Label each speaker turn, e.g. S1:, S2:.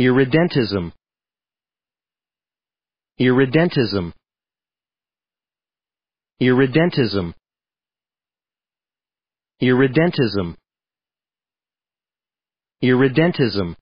S1: Irredentism. Irredentism. Irredentism. Irredentism. Irredentism.